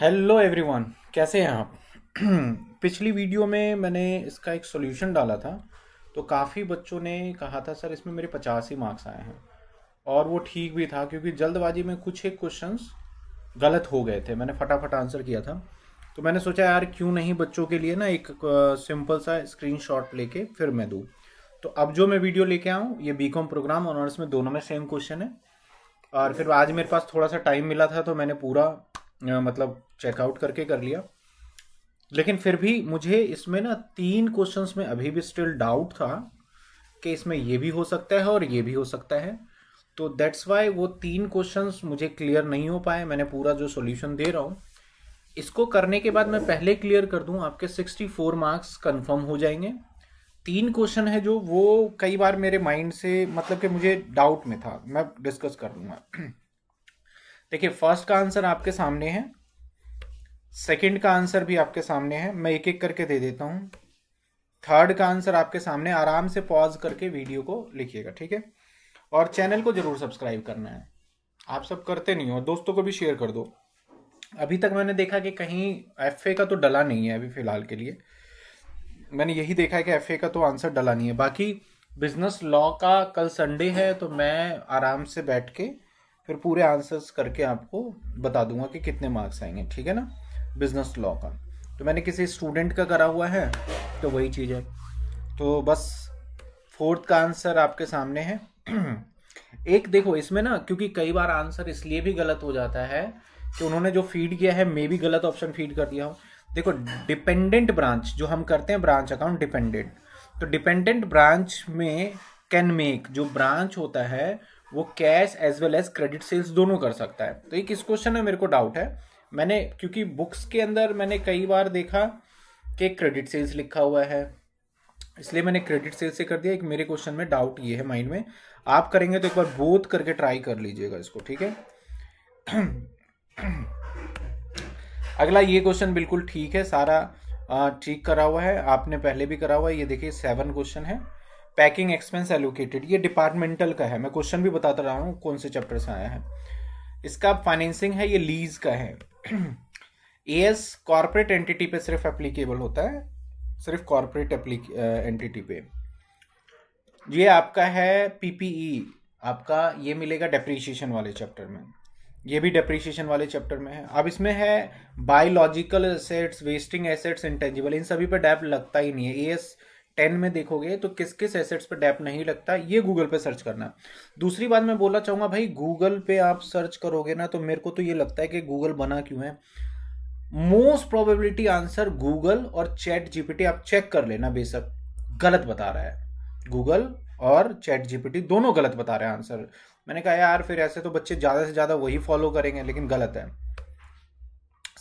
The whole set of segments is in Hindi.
हेलो एवरीवन कैसे हैं आप पिछली वीडियो में मैंने इसका एक सॉल्यूशन डाला था तो काफ़ी बच्चों ने कहा था सर इसमें मेरे पचास ही मार्क्स आए हैं और वो ठीक भी था क्योंकि जल्दबाजी में कुछ एक क्वेश्चंस गलत हो गए थे मैंने फटाफट आंसर किया था तो मैंने सोचा यार क्यों नहीं बच्चों के लिए ना एक सिंपल सा स्क्रीन लेके फिर मैं दूँ तो अब जो मैं वीडियो लेके आऊँ ये बी प्रोग्राम ऑनर्स में दोनों में सेम क्वेश्चन है और फिर आज मेरे पास थोड़ा सा टाइम मिला था तो मैंने पूरा मतलब चेकआउट करके कर लिया लेकिन फिर भी मुझे इसमें ना तीन क्वेश्चंस में अभी भी स्टिल डाउट था कि इसमें ये भी हो सकता है और ये भी हो सकता है तो दैट्स वाई वो तीन क्वेश्चंस मुझे क्लियर नहीं हो पाए मैंने पूरा जो सोल्यूशन दे रहा हूँ इसको करने के बाद मैं पहले क्लियर कर दूँ आपके सिक्सटी फोर मार्क्स कन्फर्म हो जाएंगे तीन क्वेश्चन है जो वो कई बार मेरे माइंड से मतलब कि मुझे डाउट में था मैं डिस्कस कर लूँगा देखिए फर्स्ट का आंसर आपके सामने है सेकंड का आंसर भी आपके सामने है मैं एक एक करके दे देता हूँ थर्ड का आंसर आपके सामने आराम से पॉज करके वीडियो को लिखिएगा ठीक है और चैनल को ज़रूर सब्सक्राइब करना है आप सब करते नहीं हो दोस्तों को भी शेयर कर दो अभी तक मैंने देखा कि कहीं एफ का तो डला नहीं है अभी फ़िलहाल के लिए मैंने यही देखा है कि एफ का तो आंसर डला नहीं है बाकी बिजनेस लॉ का कल संडे है तो मैं आराम से बैठ के फिर पूरे आंसर्स करके आपको बता दूंगा कि कितने मार्क्स आएंगे ठीक है ना बिजनेस लॉ का तो मैंने किसी स्टूडेंट का करा हुआ है तो वही चीज़ है तो बस फोर्थ का आंसर आपके सामने है एक देखो इसमें ना क्योंकि कई बार आंसर इसलिए भी गलत हो जाता है कि उन्होंने जो फीड किया है मे भी गलत ऑप्शन फीड कर दिया हो देखो डिपेंडेंट ब्रांच जो हम करते हैं ब्रांच अकाउंट डिपेंडेंट तो डिपेंडेंट ब्रांच में कैन मेक जो ब्रांच होता है वो cash as well as credit sales दोनों कर सकता है तो एक इस क्वेश्चन में मेरे को डाउट है मैंने क्योंकि बुक्स के अंदर मैंने कई बार देखा कि क्रेडिट सेल्स लिखा हुआ है इसलिए मैंने क्रेडिट सेल्स से कर दिया एक मेरे क्वेश्चन में डाउट ये है माइंड में आप करेंगे तो एक बार बोध करके ट्राई कर लीजिएगा इसको ठीक है अगला ये क्वेश्चन बिल्कुल ठीक है सारा ठीक करा हुआ है आपने पहले भी करा हुआ है ये देखिए सेवन क्वेश्चन है पैकिंग एक्सपेंस एलोकेटेड ये डिपार्टमेंटल का है मैं क्वेश्चन भी बताता रहा हूँ कौन से चैप्टर से आया है इसका फाइनेंसिंग है ये लीज का है ए एस कॉरपोरेट एंटिटी पे सिर्फ एप्लीकेबल होता है सिर्फ कॉरपोरेट एंटिटी पे ये आपका है पीपीई e, आपका ये मिलेगा डेप्रीशिएशन वाले चैप्टर में ये भी डेप्रीशिएशन वाले चैप्टर में है अब इसमें है biological assets wasting assets intangible इन सभी पर डैप लगता ही नहीं है ए एस टेन में देखोगे तो किस किस एसेट्स पे डैप नहीं लगता ये गूगल पे सर्च करना दूसरी बात मैं बोलना चाहूँगा भाई गूगल पे आप सर्च करोगे ना तो मेरे को तो ये लगता है कि गूगल बना क्यों है मोस्ट प्रोबेबिलिटी आंसर गूगल और चैट जीपीटी आप चेक कर लेना बेशक गलत बता रहा है गूगल और चैट जीपीटी दोनों गलत बता रहे हैं आंसर मैंने कहा यार फिर ऐसे तो बच्चे ज़्यादा से ज़्यादा वही फॉलो करेंगे लेकिन गलत है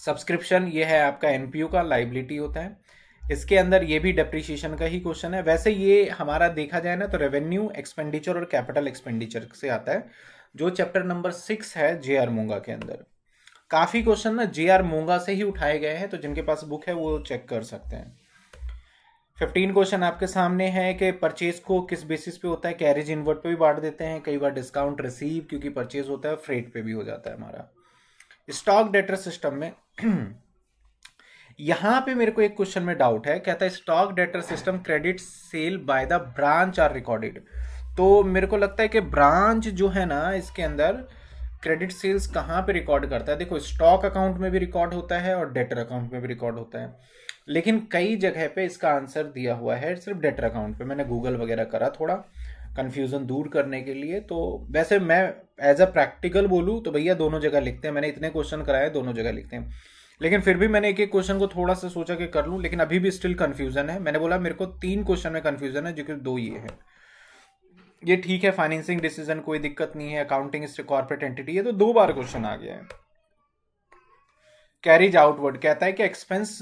सब्सक्रिप्शन ये है आपका एनपीयू का लाइबिलिटी होता है इसके अंदर ये भी डेप्रिसिएशन का ही क्वेश्चन है वैसे ये हमारा देखा जाए ना तो रेवेन्यू एक्सपेंडिचर और कैपिटल एक्सपेंडिचर से आता है जो चैप्टर नंबर सिक्स है जे आर मोंगा के अंदर काफ़ी क्वेश्चन ना जे आर मोंगा से ही उठाए गए हैं तो जिनके पास बुक है वो चेक कर सकते हैं फिफ्टीन क्वेश्चन आपके सामने है कि परचेज को किस बेसिस पे होता है कैरेज इनवर्ट पे भी बांट देते हैं कई बार डिस्काउंट रिसीव क्योंकि परचेज होता है फ्रेट पे भी हो जाता है हमारा स्टॉक डेटर सिस्टम में यहाँ पे मेरे को एक क्वेश्चन में डाउट है कहता है stock debtor system credit sale by the branch are recorded तो मेरे को लगता है कि ब्रांच जो है ना इसके अंदर क्रेडिट सेल्स कहाँ पे रिकॉर्ड करता है देखो स्टॉक अकाउंट में भी रिकॉर्ड होता है और डेटर अकाउंट में भी रिकॉर्ड होता है लेकिन कई जगह पे इसका आंसर दिया हुआ है सिर्फ डेटर अकाउंट पे मैंने गूगल वगैरह करा थोड़ा कंफ्यूजन दूर करने के लिए तो वैसे मैं एज अ प्रैक्टिकल बोलूँ तो भैया दोनों जगह लिखते हैं मैंने इतने क्वेश्चन कराए दोनों जगह लिखते हैं लेकिन फिर भी मैंने एक एक क्वेश्चन को थोड़ा सा सोचा कि कर लूं लेकिन अभी भी स्टिल कन्फ्यूजन है मैंने बोला मेरे को तीन क्वेश्चन में कन्फ्यूजन है जो कि दो ये है ये ठीक है फाइनेंसिंग डिसीजन कोई दिक्कत नहीं है अकाउंटिंग कॉर्पोरेट एंटिटी है तो दो बार क्वेश्चन आ गया है कैरिज आउटवर्ड कहता है कि expense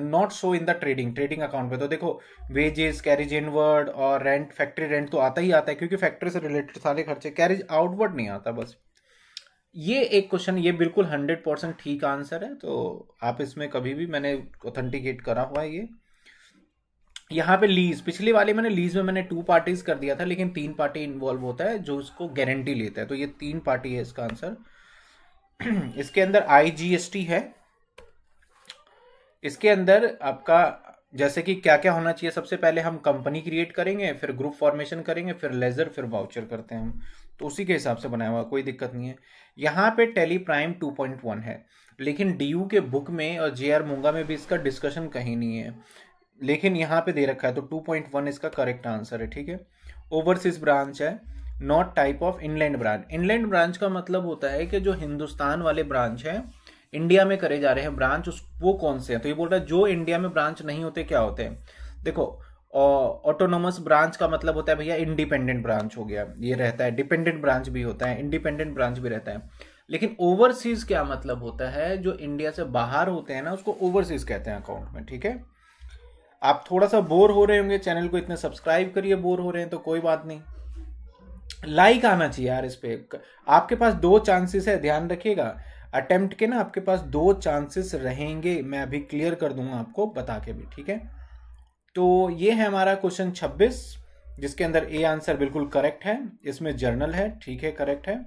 not so in the trading trading account पे तो देखो वेजेस कैरिज इनवर्ड और रेंट फैक्ट्री रेंट तो आता ही आता है क्योंकि फैक्ट्री से रिलेटेड सारे खर्चे कैरिज आउटवर्ड नहीं आता बस ये एक क्वेश्चन ये बिल्कुल हंड्रेड परसेंट ठीक आंसर है तो आप इसमें कभी भी मैंने ऑथेंटिकेट करा हुआ है ये यहाँ पे लीज पिछले वाले मैंने लीज में मैंने टू पार्टीज कर दिया था लेकिन तीन पार्टी इन्वॉल्व होता है जो उसको गारंटी लेता है तो ये तीन पार्टी है इसका आंसर इसके अंदर आई है इसके अंदर आपका जैसे कि क्या क्या होना चाहिए सबसे पहले हम कंपनी क्रिएट करेंगे फिर ग्रुप फॉर्मेशन करेंगे फिर लेजर फिर वाउचर करते हैं हम तो उसी के हिसाब से बनाया हुआ कोई दिक्कत नहीं है यहाँ पे टेली प्राइम वन है लेकिन डी के बुक में और जे आर मुंगा में भी इसका डिस्कशन कहीं नहीं है लेकिन यहाँ पे दे रखा है तो 2.1 इसका करेक्ट आंसर है ठीक है ओवरसीज ब्रांच है not type of inland branch inland branch का मतलब होता है कि जो हिंदुस्तान वाले ब्रांच हैं इंडिया में करे जा रहे हैं ब्रांच उस वो कौन से हैं तो ये बोल रहा है जो इंडिया में ब्रांच नहीं होते क्या होते हैं देखो ऑटोनोमस ब्रांच का मतलब होता है भैया इंडिपेंडेंट ब्रांच हो गया ये रहता है डिपेंडेंट ब्रांच भी होता है इंडिपेंडेंट ब्रांच भी रहता है लेकिन ओवरसीज क्या मतलब होता है जो इंडिया से बाहर होते हैं ना उसको ओवरसीज कहते हैं अकाउंट में ठीक है आप थोड़ा सा बोर हो रहे होंगे चैनल को इतने सब्सक्राइब करिए बोर हो रहे हैं तो कोई बात नहीं लाइक आना चाहिए यार इस पर आपके पास दो चांसेस है ध्यान रखिएगा अटेम्प्ट के ना आपके पास दो चांसेस रहेंगे मैं अभी क्लियर कर दूंगा आपको बता के भी ठीक है तो ये है हमारा क्वेश्चन 26 जिसके अंदर ए आंसर बिल्कुल करेक्ट है इसमें जर्नल है ठीक है करेक्ट है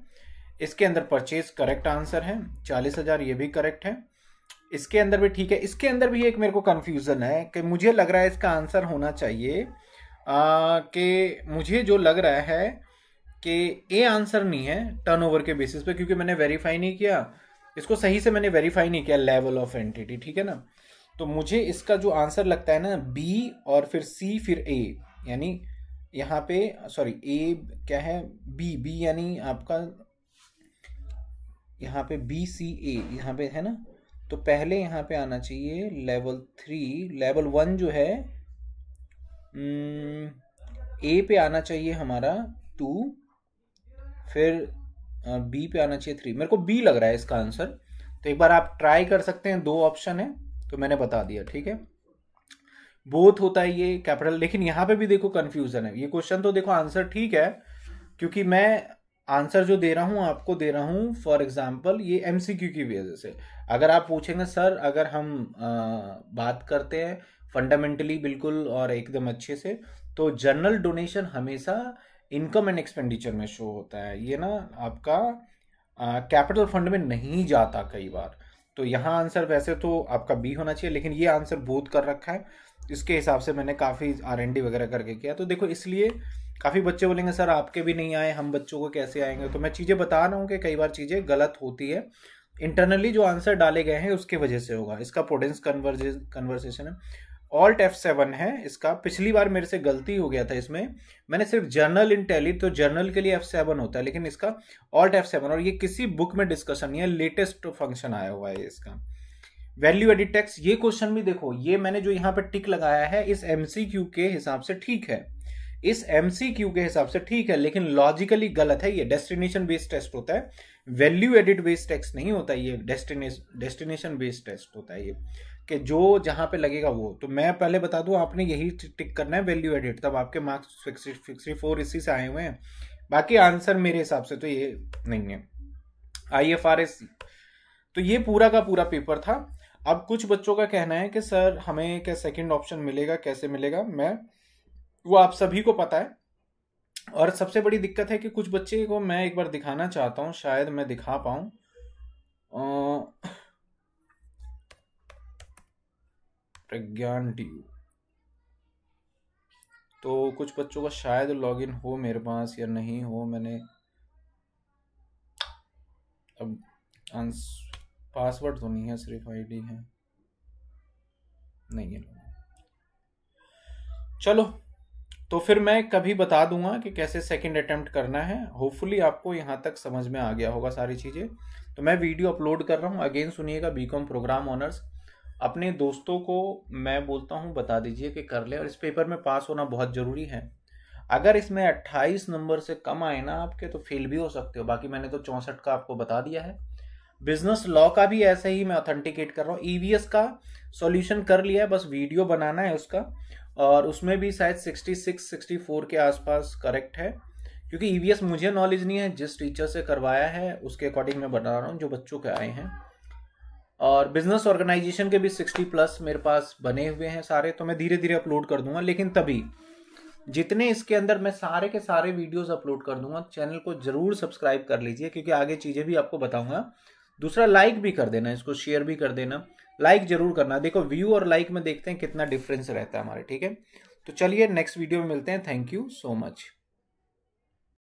इसके अंदर परचेज करेक्ट आंसर है चालीस हजार ये भी करेक्ट है इसके अंदर भी ठीक है इसके अंदर भी एक मेरे को कन्फ्यूज़न है कि मुझे लग रहा है इसका आंसर होना चाहिए कि मुझे जो लग रहा है कि ए आंसर नहीं है टर्नओवर के बेसिस पे क्योंकि मैंने वेरीफाई नहीं किया इसको सही से मैंने वेरीफाई नहीं किया लेवल ऑफ एंटिटी ठीक है ना तो मुझे इसका जो आंसर लगता है ना बी और फिर सी फिर ए यानी यहाँ पे सॉरी ए क्या है बी बी यानी आपका यहाँ पे बी सी ए यहाँ पे है ना तो पहले यहाँ पे आना चाहिए लेवल थ्री लेवल वन जो है ए हम्म, पे आना चाहिए हमारा टू फिर बी पे आना चाहिए थ्री मेरे को बी लग रहा है इसका आंसर तो एक बार आप ट्राई कर सकते हैं दो ऑप्शन है तो मैंने बता दिया ठीक है बोथ होता है ये कैपिटल लेकिन यहाँ पे भी देखो कन्फ्यूजन है ये क्वेश्चन तो देखो आंसर ठीक है क्योंकि मैं आंसर जो दे रहा हूँ आपको दे रहा हूँ फॉर एग्जाम्पल ये एम की वजह से अगर आप पूछेंगे सर अगर हम आ, बात करते हैं फंडामेंटली बिल्कुल और एकदम अच्छे से तो जनरल डोनेशन हमेशा इनकम एंड एक्सपेंडिचर में शो होता है ये ना आपका कैपिटल फंड में नहीं जाता कई बार तो यहाँ आंसर वैसे तो आपका बी होना चाहिए लेकिन ये आंसर बोध कर रखा है इसके हिसाब से मैंने काफ़ी आर एन डी वगैरह करके किया तो देखो इसलिए काफ़ी बच्चे बोलेंगे सर आपके भी नहीं आए हम बच्चों को कैसे आएंगे तो मैं चीज़ें बता रहा हूँ कि कई बार चीज़ें गलत होती है इंटरनली जो आंसर डाले गए हैं उसके वजह से होगा इसका प्रोडेंस कन्वर्जे कन्वर्सेशन है ऑल्ट एफ सेवन है इसका पिछली बार मेरे से गलती हो गया था इसमें मैंने सिर्फ जर्नल इन टैली तो जर्नल के लिए एफ सेवन होता है लेकिन इसका ऑल्ट एफ सेवन और ये किसी बुक में डिस्कशन नहीं है लेटेस्ट फंक्शन आया हुआ है इसका वैल्यू एडिट टैक्स ये क्वेश्चन भी देखो ये मैंने जो यहाँ पर टिक लगाया है इस एम के हिसाब से ठीक है इस एमसीक्यू के हिसाब से ठीक है लेकिन लॉजिकली गलत है ये डेस्टिनेशन बेस्ड टेस्ट होता है वैल्यू एडिड बेस्ड टेस्ट नहीं होता ये डेस्टिनेशन डेस्टिनेशन बेस्ड टेस्ट होता है ये कि जो जहाँ पे लगेगा वो तो मैं पहले बता दूँ आपने यही टिक करना है वैल्यू एडिड तब आपके मार्क्स सिक्सटी फोर इसी से आए हुए हैं बाकी आंसर मेरे हिसाब से तो ये नहीं है आई एफ आर एस तो ये पूरा का पूरा पेपर था अब कुछ बच्चों का कहना है कि सर हमें क्या सेकंड ऑप्शन मिलेगा कैसे मिलेगा मैं वो आप सभी को पता है और सबसे बड़ी दिक्कत है कि कुछ बच्चे को मैं एक बार दिखाना चाहता हूँ शायद मैं दिखा पाऊँ प्रज्ञान डी तो कुछ बच्चों का शायद लॉगिन हो मेरे पास या नहीं हो मैंने अब पासवर्ड तो नहीं है सिर्फ आईडी है नहीं है चलो तो फिर मैं कभी बता दूंगा कि कैसे सेकंड अटेम्प्ट करना है होपफुली आपको यहाँ तक समझ में आ गया होगा सारी चीज़ें तो मैं वीडियो अपलोड कर रहा हूँ अगेन सुनिएगा बी प्रोग्राम ऑनर्स अपने दोस्तों को मैं बोलता हूँ बता दीजिए कि कर ले और इस पेपर में पास होना बहुत ज़रूरी है अगर इसमें 28 नंबर से कम आए ना आपके तो फेल भी हो सकते हो बाकी मैंने तो चौंसठ का आपको बता दिया है बिजनेस लॉ का भी ऐसे ही मैं ऑथेंटिकेट कर रहा हूँ ईवीएस e का सॉल्यूशन कर लिया है बस वीडियो बनाना है उसका और उसमें भी शायद 66 64 के आसपास करेक्ट है क्योंकि ई e मुझे नॉलेज नहीं है जिस टीचर से करवाया है उसके अकॉर्डिंग मैं बता रहा हूँ जो बच्चों के आए हैं और बिजनेस ऑर्गेनाइजेशन के भी 60 प्लस मेरे पास बने हुए हैं सारे तो मैं धीरे धीरे अपलोड कर दूंगा लेकिन तभी जितने इसके अंदर मैं सारे के सारे वीडियोस अपलोड कर दूंगा चैनल को जरूर सब्सक्राइब कर लीजिए क्योंकि आगे चीज़ें भी आपको बताऊंगा दूसरा लाइक भी कर देना इसको शेयर भी कर देना लाइक जरूर करना देखो व्यू और लाइक में देखते हैं कितना डिफरेंस रहता है हमारे ठीक है तो चलिए नेक्स्ट वीडियो में मिलते हैं थैंक यू सो मच